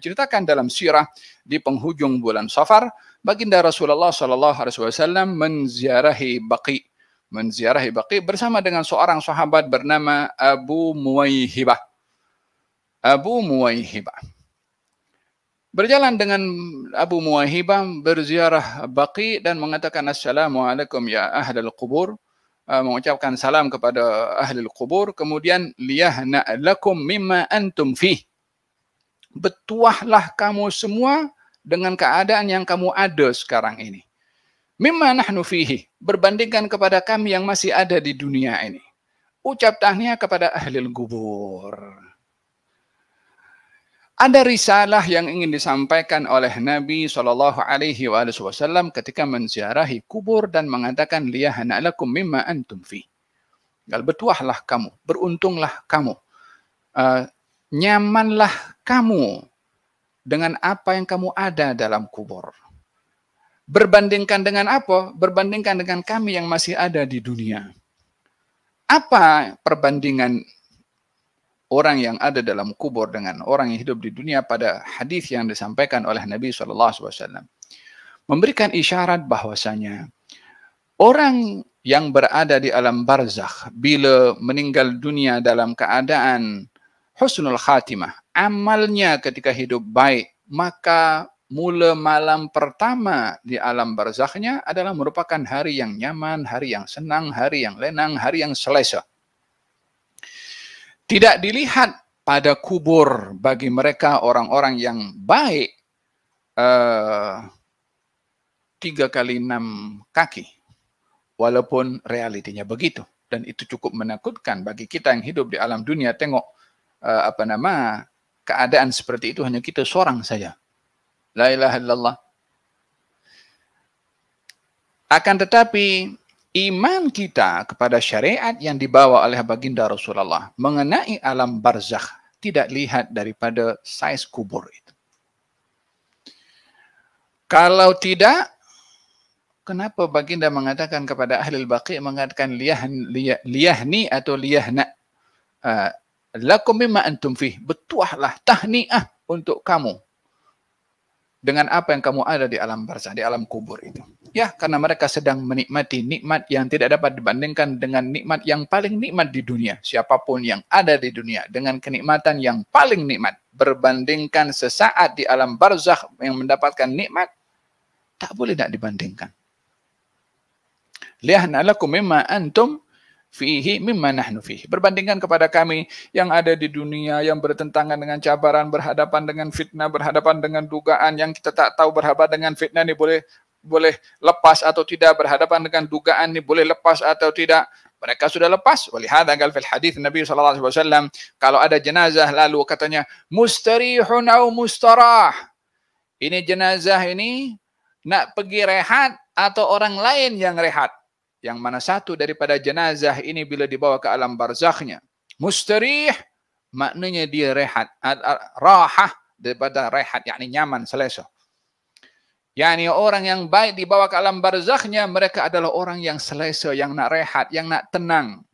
diceritakan dalam sirah di penghujung bulan Safar, baginda Rasulullah sallallahu alaihi wasallam menziarahi Baqi, menziarahi Baqi bersama dengan seorang sahabat bernama Abu Muwaihibah. Abu Muwaihibah. Berjalan dengan Abu Muwaihibah berziarah Baqi dan mengatakan assalamualaikum ya ahlul kubur, eh, mengucapkan salam kepada ahli kubur kemudian liyahna lakum mimma antum fihi bertuahlah kamu semua dengan keadaan yang kamu ada sekarang ini. Mimma nahnu fihi, berbandingkan kepada kami yang masih ada di dunia ini. Ucap tahniah kepada ahli kubur. Ada risalah yang ingin disampaikan oleh Nabi saw ketika menziarahi kubur dan mengatakan liyahana lakum mimma antum fi. Kalau bertuahlah kamu, beruntunglah kamu. Uh, nyamanlah kamu dengan apa yang kamu ada dalam kubur. Berbandingkan dengan apa? Berbandingkan dengan kami yang masih ada di dunia. Apa perbandingan orang yang ada dalam kubur dengan orang yang hidup di dunia pada hadis yang disampaikan oleh Nabi SAW? Memberikan isyarat bahwasanya orang yang berada di alam barzakh bila meninggal dunia dalam keadaan husnul khatimah, amalnya ketika hidup baik, maka mula malam pertama di alam barzakhnya adalah merupakan hari yang nyaman, hari yang senang, hari yang lenang, hari yang selesa. Tidak dilihat pada kubur bagi mereka orang-orang yang baik eh, tiga kali enam kaki. Walaupun realitinya begitu. Dan itu cukup menakutkan bagi kita yang hidup di alam dunia. Tengok uh, apa nama keadaan seperti itu hanya kita seorang saja. La ilaha illallah. Akan tetapi iman kita kepada syariat yang dibawa oleh baginda Rasulullah mengenai alam barzakh tidak lihat daripada saiz kubur itu. Kalau tidak kenapa baginda mengatakan kepada ahli al-baqi mengatakan liyah liyahni atau liyahna uh, lakum mimma antum fih. Betuahlah tahniah untuk kamu dengan apa yang kamu ada di alam barzah, di alam kubur itu. Ya, karena mereka sedang menikmati nikmat yang tidak dapat dibandingkan dengan nikmat yang paling nikmat di dunia. Siapapun yang ada di dunia dengan kenikmatan yang paling nikmat berbandingkan sesaat di alam barzah yang mendapatkan nikmat tak boleh tak dibandingkan. Lihatlah kamu mema antum fihi mimma nahnu fihi. Berbandingkan kepada kami yang ada di dunia yang bertentangan dengan cabaran, berhadapan dengan fitnah, berhadapan dengan dugaan yang kita tak tahu berhadapan dengan fitnah ini boleh boleh lepas atau tidak berhadapan dengan dugaan ini boleh lepas atau tidak mereka sudah lepas walihada gal fil hadis Nabi sallallahu alaihi wasallam kalau ada jenazah lalu katanya mustarihun au mustarah ini jenazah ini nak pergi rehat atau orang lain yang rehat yang mana satu daripada jenazah ini bila dibawa ke alam barzakhnya mustarih maknanya dia rehat rahah daripada rehat yakni nyaman selesa yakni orang yang baik dibawa ke alam barzakhnya mereka adalah orang yang selesa yang nak rehat yang nak tenang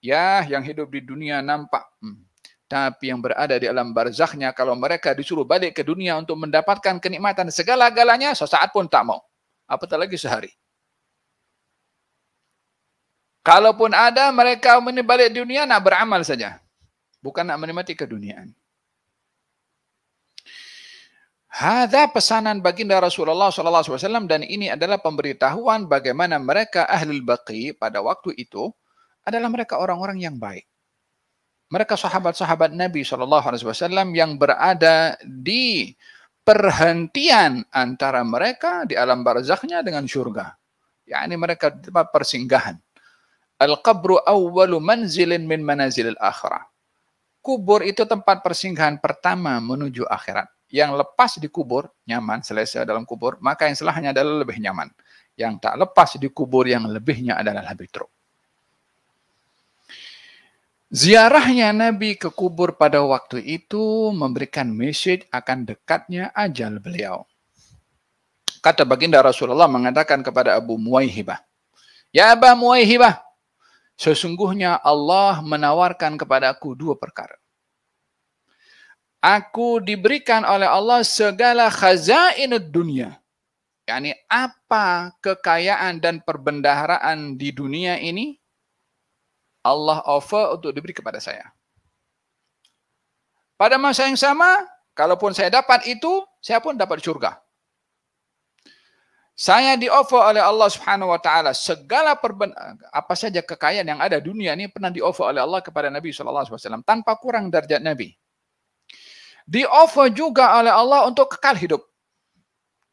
ya yang hidup di dunia nampak hmm. tapi yang berada di alam barzakhnya kalau mereka disuruh balik ke dunia untuk mendapatkan kenikmatan segala-galanya sesaat pun tak mau apatah lagi sehari Kalaupun ada mereka ini dunia nak beramal saja. Bukan nak menikmati ke duniaan. Hada pesanan baginda Rasulullah SAW dan ini adalah pemberitahuan bagaimana mereka ahlul baqi pada waktu itu adalah mereka orang-orang yang baik. Mereka sahabat-sahabat Nabi SAW yang berada di perhentian antara mereka di alam barzakhnya dengan syurga. Ya, ini mereka tempat persinggahan. Al-qabru awwalu manzilin min manazilil akhirah. Kubur itu tempat persinggahan pertama menuju akhirat. Yang lepas di kubur nyaman selesai dalam kubur, maka yang selahnya adalah lebih nyaman. Yang tak lepas di kubur yang lebihnya adalah lebih teruk. Ziarahnya Nabi ke kubur pada waktu itu memberikan message akan dekatnya ajal beliau. Kata baginda Rasulullah mengatakan kepada Abu Muayhibah, Ya Abu Muayhibah. Sesungguhnya Allah menawarkan kepadaku dua perkara. Aku diberikan oleh Allah segala khazain dunia. Yani apa kekayaan dan perbendaharaan di dunia ini Allah offer untuk diberi kepada saya. Pada masa yang sama, kalaupun saya dapat itu, saya pun dapat syurga. Saya di-offer oleh Allah Subhanahu wa taala segala perben- apa saja kekayaan yang ada dunia ini pernah di-offer oleh Allah kepada Nabi sallallahu alaihi wasallam tanpa kurang derajat Nabi. Di-offer juga oleh Allah untuk kekal hidup.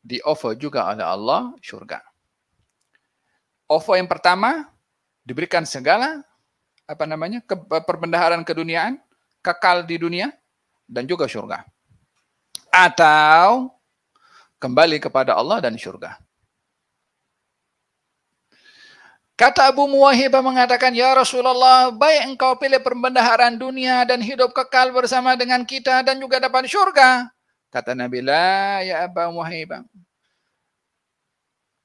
Di-offer juga oleh Allah syurga. Offer yang pertama diberikan segala apa namanya? Ke- perbendaharaan keduniaan, kekal di dunia dan juga syurga. Atau kembali kepada Allah dan syurga. Kata Abu Muwahibah mengatakan, Ya Rasulullah, baik engkau pilih perbendaharaan dunia dan hidup kekal bersama dengan kita dan juga dapat syurga. Kata Nabi, La, Ya Abu Muwahibah.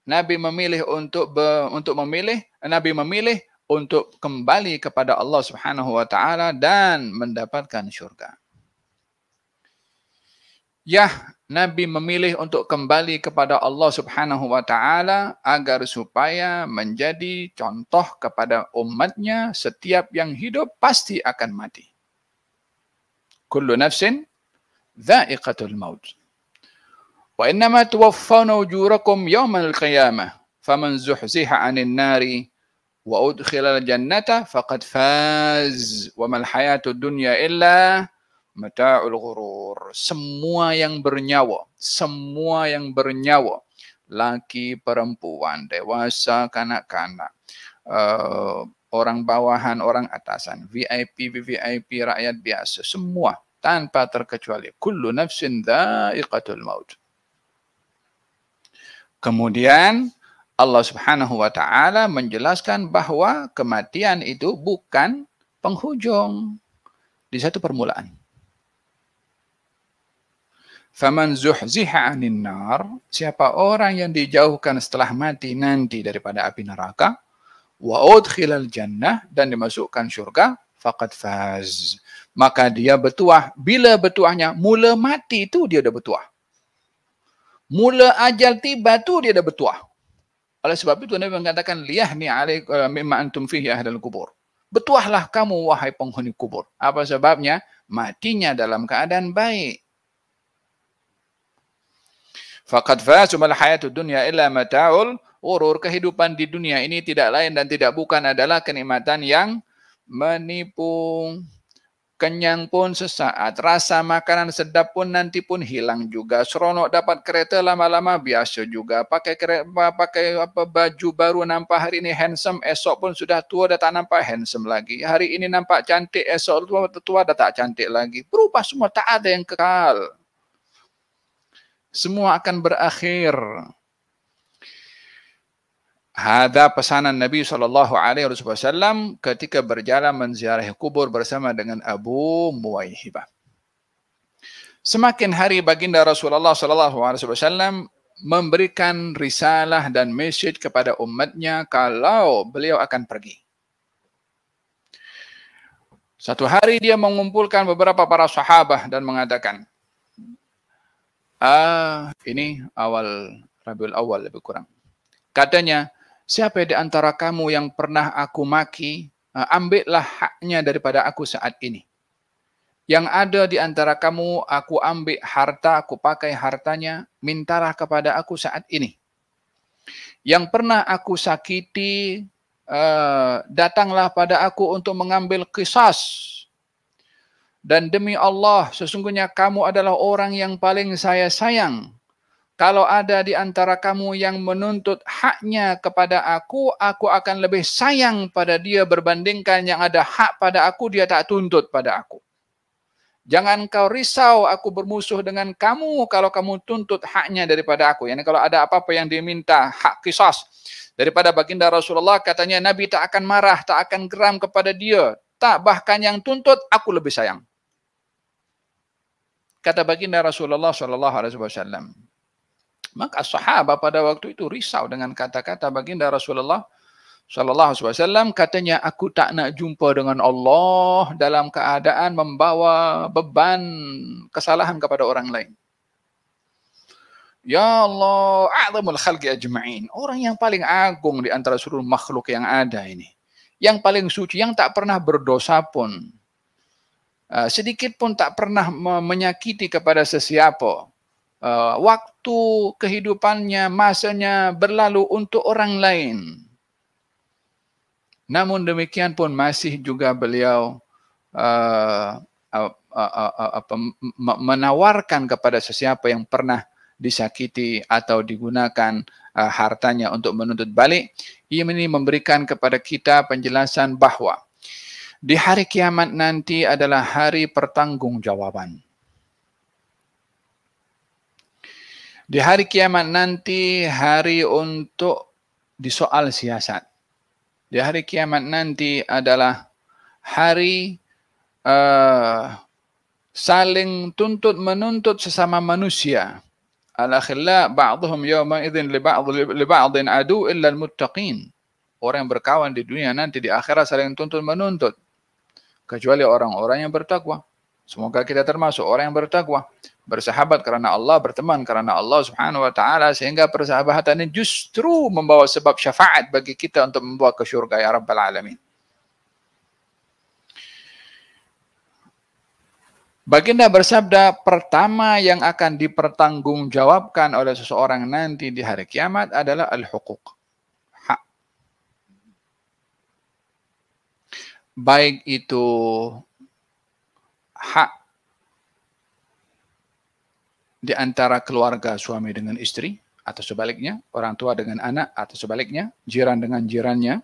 Nabi memilih untuk be, untuk memilih Nabi memilih untuk kembali kepada Allah Subhanahu wa taala dan mendapatkan syurga. Ya Nabi memilih untuk kembali kepada Allah Subhanahu wa taala agar supaya menjadi contoh kepada umatnya setiap yang hidup pasti akan mati. Kullu nafsin dha'iqatul maut. Wa innama tuwaffawna ujurakum yawmal qiyamah faman zuhziha 'anil nari wa udkhilal jannata faqad faz wa hayatud dunya illa mataul ghurur semua yang bernyawa semua yang bernyawa laki perempuan dewasa kanak-kanak uh, orang bawahan orang atasan VIP VIP rakyat biasa semua tanpa terkecuali kullu nafsin dha'iqatul maut kemudian Allah Subhanahu wa taala menjelaskan bahawa kematian itu bukan penghujung di satu permulaan Faman zuhziha anin nar, siapa orang yang dijauhkan setelah mati nanti daripada api neraka, wa udkhilal jannah dan dimasukkan syurga, faqad faz. Maka dia bertuah, bila bertuahnya mula mati itu dia dah bertuah. Mula ajal tiba tu dia dah bertuah. Oleh sebab itu Nabi mengatakan liyahni alaikum eh, mimma antum fihi ahlul kubur. Bertuahlah kamu wahai penghuni kubur. Apa sebabnya? Matinya dalam keadaan baik. Fakat fasumal hayatud dunia illa mataul urur kehidupan di dunia ini tidak lain dan tidak bukan adalah kenikmatan yang menipu. Kenyang pun sesaat, rasa makanan sedap pun nanti pun hilang juga. Seronok dapat kereta lama-lama biasa juga. Pakai kereta, pakai apa baju baru nampak hari ini handsome, esok pun sudah tua dah tak nampak handsome lagi. Hari ini nampak cantik, esok tua, tua dah tak cantik lagi. Berubah semua, tak ada yang kekal semua akan berakhir. Hada pesanan Nabi sallallahu alaihi wasallam ketika berjalan menziarahi kubur bersama dengan Abu Muwaihibah. Semakin hari baginda Rasulullah sallallahu alaihi wasallam memberikan risalah dan message kepada umatnya kalau beliau akan pergi. Satu hari dia mengumpulkan beberapa para sahabat dan mengatakan, Ah, ini awal Rabiul Awal lebih kurang. Katanya, siapa di antara kamu yang pernah aku maki, ah, ambillah haknya daripada aku saat ini. Yang ada di antara kamu, aku ambil harta, aku pakai hartanya, mintalah kepada aku saat ini. Yang pernah aku sakiti, ah, datanglah pada aku untuk mengambil kisah dan demi Allah sesungguhnya kamu adalah orang yang paling saya sayang. Kalau ada di antara kamu yang menuntut haknya kepada aku, aku akan lebih sayang pada dia berbandingkan yang ada hak pada aku, dia tak tuntut pada aku. Jangan kau risau aku bermusuh dengan kamu kalau kamu tuntut haknya daripada aku. Yani kalau ada apa-apa yang diminta hak kisos daripada baginda Rasulullah, katanya Nabi tak akan marah, tak akan geram kepada dia. Tak, bahkan yang tuntut aku lebih sayang kata baginda Rasulullah sallallahu alaihi wasallam. Maka sahabat pada waktu itu risau dengan kata-kata baginda Rasulullah sallallahu alaihi wasallam katanya aku tak nak jumpa dengan Allah dalam keadaan membawa beban kesalahan kepada orang lain. Ya Allah, a'zamul khalqi ajma'in. Orang yang paling agung di antara seluruh makhluk yang ada ini. Yang paling suci, yang tak pernah berdosa pun. Ah, sedikit pun tak pernah menyakiti kepada sesiapa. Ah, waktu kehidupannya, masanya berlalu untuk orang lain. Namun demikian pun masih juga beliau ah, menawarkan kepada sesiapa yang pernah disakiti atau digunakan hartanya untuk menuntut balik. Ia ini memberikan kepada kita penjelasan bahawa di hari kiamat nanti adalah hari pertanggungjawaban. Di hari kiamat nanti hari untuk disoal siasat. Di hari kiamat nanti adalah hari uh, saling tuntut menuntut sesama manusia. Al-akhilla yau yawma idzin li ba'd li ba'din adu illa muttaqin Orang yang berkawan di dunia nanti di akhirat saling tuntut menuntut kecuali orang-orang yang bertakwa. Semoga kita termasuk orang yang bertakwa, bersahabat kerana Allah, berteman kerana Allah Subhanahu wa taala sehingga persahabatan ini justru membawa sebab syafaat bagi kita untuk membawa ke syurga ya Rabbal alamin. Baginda bersabda, pertama yang akan dipertanggungjawabkan oleh seseorang nanti di hari kiamat adalah al-huquq, baik itu hak di antara keluarga suami dengan istri atau sebaliknya, orang tua dengan anak atau sebaliknya, jiran dengan jirannya,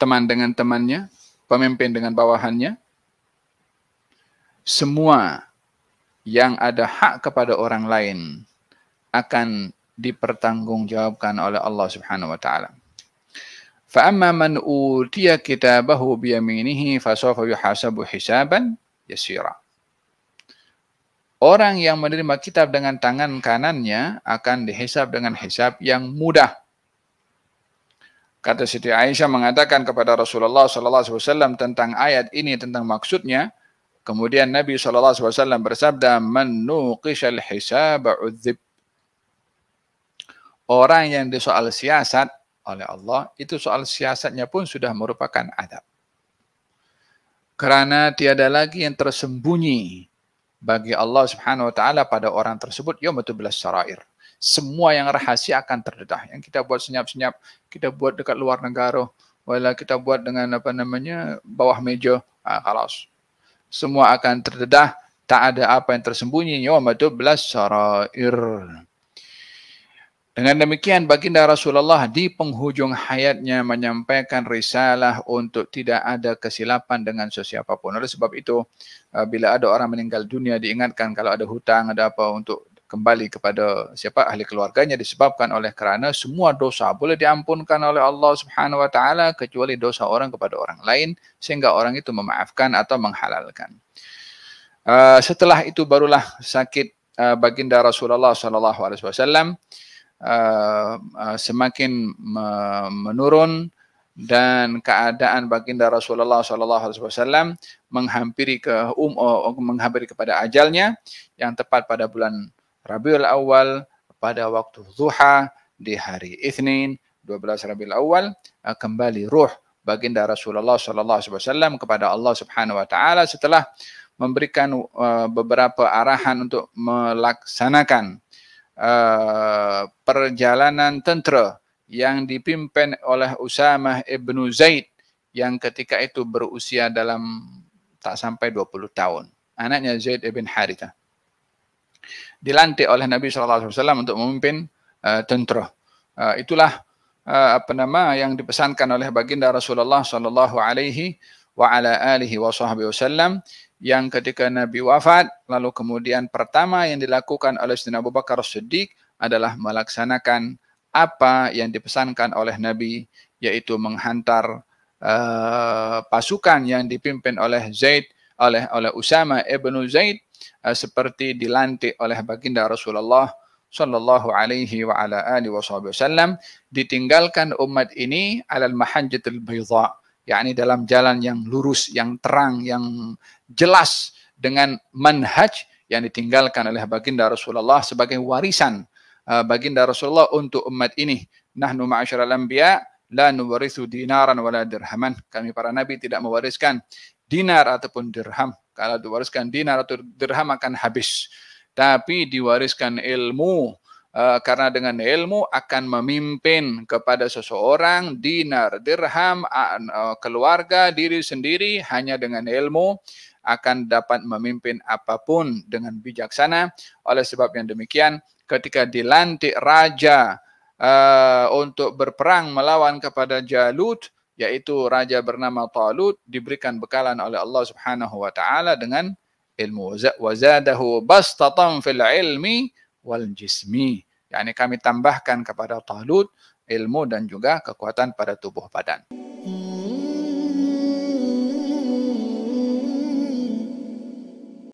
teman dengan temannya, pemimpin dengan bawahannya. Semua yang ada hak kepada orang lain akan dipertanggungjawabkan oleh Allah Subhanahu wa taala. فأما من أوتي كتابه بيمينه فسوف yuhasabu hisaban yasira. Orang yang menerima kitab dengan tangan kanannya akan dihisap dengan hisap yang mudah. Kata Siti Aisyah mengatakan kepada Rasulullah SAW tentang ayat ini tentang maksudnya. Kemudian Nabi SAW bersabda, Man nuqishal hisab Orang yang disoal siasat oleh Allah, itu soal siasatnya pun sudah merupakan adab. Kerana tiada lagi yang tersembunyi bagi Allah Subhanahu wa taala pada orang tersebut yaumatu bilas sarair. Semua yang rahasia akan terdedah. Yang kita buat senyap-senyap, kita buat dekat luar negara, wala kita buat dengan apa namanya bawah meja, ha, kalas. Semua akan terdedah, tak ada apa yang tersembunyi yaumatu bilas sarair. Dengan demikian baginda Rasulullah di penghujung hayatnya menyampaikan risalah untuk tidak ada kesilapan dengan sesiapa pun. Oleh sebab itu uh, bila ada orang meninggal dunia diingatkan kalau ada hutang ada apa untuk kembali kepada siapa ahli keluarganya disebabkan oleh kerana semua dosa boleh diampunkan oleh Allah Subhanahu wa taala kecuali dosa orang kepada orang lain sehingga orang itu memaafkan atau menghalalkan. Uh, setelah itu barulah sakit uh, baginda Rasulullah sallallahu alaihi wasallam Uh, uh, semakin menurun dan keadaan baginda Rasulullah sallallahu alaihi wasallam menghampiri ke um, uh, menghampiri kepada ajalnya yang tepat pada bulan Rabiul Awal pada waktu Zuha di hari Isnin 12 Rabiul Awal kembali ruh baginda Rasulullah sallallahu alaihi wasallam kepada Allah Subhanahu wa taala setelah memberikan beberapa arahan untuk melaksanakan uh, perjalanan tentera yang dipimpin oleh Usama ibnu Zaid yang ketika itu berusia dalam tak sampai 20 tahun. Anaknya Zaid ibn Haritha. Dilantik oleh Nabi SAW untuk memimpin uh, tentera. Uh, itulah uh, apa nama yang dipesankan oleh baginda Rasulullah SAW wa ala alihi wa sahbihi wasallam yang ketika Nabi wafat lalu kemudian pertama yang dilakukan oleh Sayyidina Abu Bakar Siddiq adalah melaksanakan apa yang dipesankan oleh Nabi yaitu menghantar uh, pasukan yang dipimpin oleh Zaid oleh oleh Usama ibnu Zaid uh, seperti dilantik oleh baginda Rasulullah sallallahu alaihi wasallam ditinggalkan umat ini alal mahajjatul bayda yakni dalam jalan yang lurus yang terang yang jelas dengan manhaj yang ditinggalkan oleh baginda Rasulullah sebagai warisan uh, baginda Rasulullah untuk umat ini. Nahnu ma'asyiral anbiya la nuwarisu dinaran wala dirhaman. Kami para nabi tidak mewariskan dinar ataupun dirham. Kalau diwariskan dinar atau dirham akan habis. Tapi diwariskan ilmu uh, karena dengan ilmu akan memimpin kepada seseorang dinar dirham uh, keluarga diri sendiri hanya dengan ilmu akan dapat memimpin apapun dengan bijaksana. Oleh sebab yang demikian, ketika dilantik raja uh, untuk berperang melawan kepada Jalut, yaitu raja bernama Talut, diberikan bekalan oleh Allah Subhanahu wa taala dengan ilmu wa zadahu fil ilmi wal jismi. Yani kami tambahkan kepada Talut ilmu dan juga kekuatan pada tubuh badan.